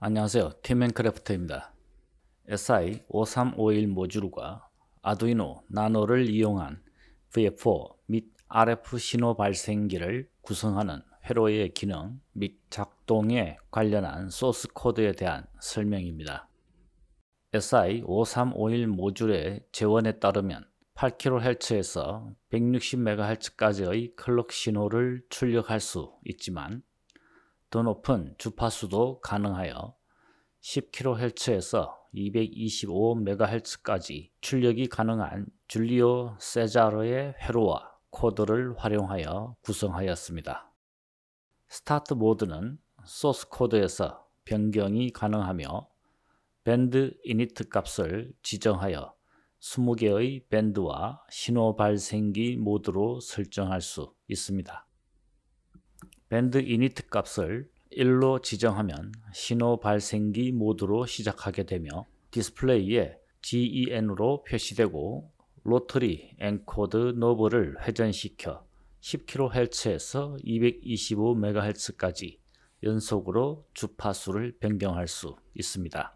안녕하세요. 팀맨크래프트입니다. SI 5351 모듈과 아두이노 나노를 이용한 VF4 및 RF 신호 발생기를 구성하는 회로의 기능 및 작동에 관련한 소스 코드에 대한 설명입니다. SI 5351 모듈의 재원에 따르면 8kHz에서 160MHz까지의 클럭 신호를 출력할 수 있지만 더 높은 주파수도 가능하여 10kHz에서 225MHz까지 출력이 가능한 줄리오 세자르의 회로와 코드를 활용하여 구성하였습니다. 스타트 모드는 소스 코드에서 변경이 가능하며 밴드 이니트 값을 지정하여 20개의 밴드와 신호 발생기 모드로 설정할 수 있습니다. 밴드 이니트 값을 1로 지정하면 신호 발생기 모드로 시작하게 되며 디스플레이에 GEN으로 표시되고 로터리 엔코드 노브를 회전시켜 10kHz에서 225MHz까지 연속으로 주파수를 변경할 수 있습니다.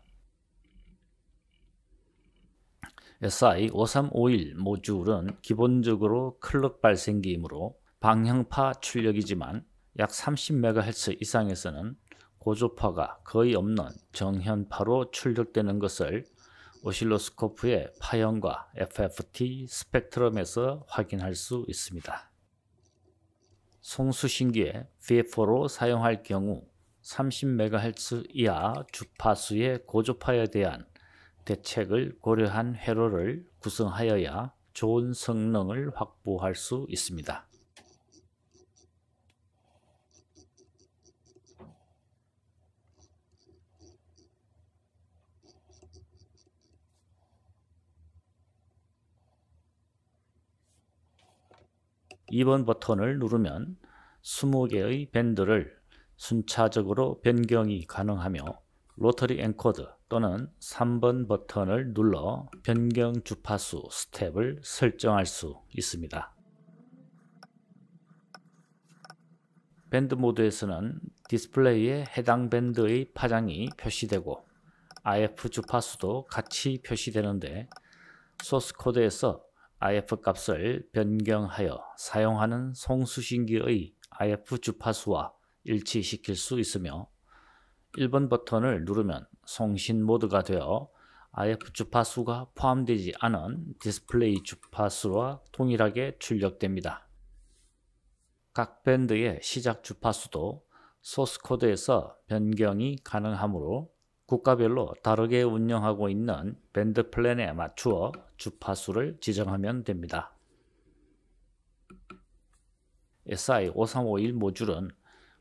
SI5351 모듈은 기본적으로 클럭 발생기이므로 방향파 출력이지만 약 30MHz 이상에서는 고조파가 거의 없는 정현파로 출력되는 것을 오실로스코프의 파형과 FFT 스펙트럼에서 확인할 수 있습니다. 송수신기에 VF로 사용할 경우 30MHz 이하 주파수의 고조파에 대한 대책을 고려한 회로를 구성하여야 좋은 성능을 확보할 수 있습니다. 2번 버튼을 누르면 20개의 밴드를 순차적으로 변경이 가능하며 로터리 앵코드 또는 3번 버튼을 눌러 변경 주파수 스텝을 설정할 수 있습니다. 밴드 모드에서는 디스플레이에 해당 밴드의 파장이 표시되고 IF 주파수도 같이 표시되는데 소스 코드에서 IF 값을 변경하여 사용하는 송수신기의 IF 주파수와 일치시킬 수 있으며 1번 버튼을 누르면 송신 모드가 되어 IF 주파수가 포함되지 않은 디스플레이 주파수와 동일하게 출력됩니다. 각 밴드의 시작 주파수도 소스 코드에서 변경이 가능하므로 국가별로 다르게 운영하고 있는 밴드 플랜에 맞추어 주파수를 지정하면 됩니다. SI5351 모듈은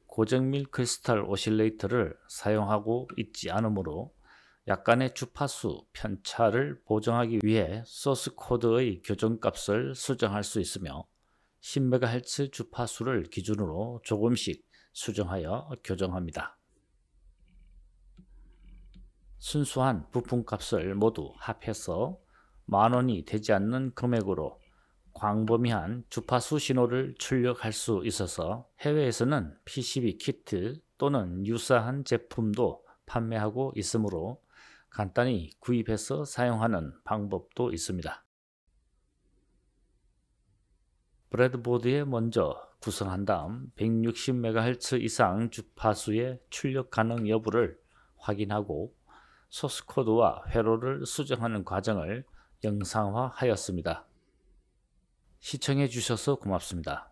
고정밀 크리스탈 오실레이터를 사용하고 있지 않으므로 약간의 주파수 편차를 보정하기 위해 소스 코드의 교정값을 수정할 수 있으며 10MHz 주파수를 기준으로 조금씩 수정하여 교정합니다. 순수한 부품값을 모두 합해서 만 원이 되지 않는 금액으로 광범위한 주파수 신호를 출력할 수 있어서 해외에서는 PCB 키트 또는 유사한 제품도 판매하고 있으므로 간단히 구입해서 사용하는 방법도 있습니다. 브레드보드에 먼저 구성한 다음 160MHz 이상 주파수의 출력 가능 여부를 확인하고 소스 코드와 회로를 수정하는 과정을 영상화하였습니다. 시청해 주셔서 고맙습니다.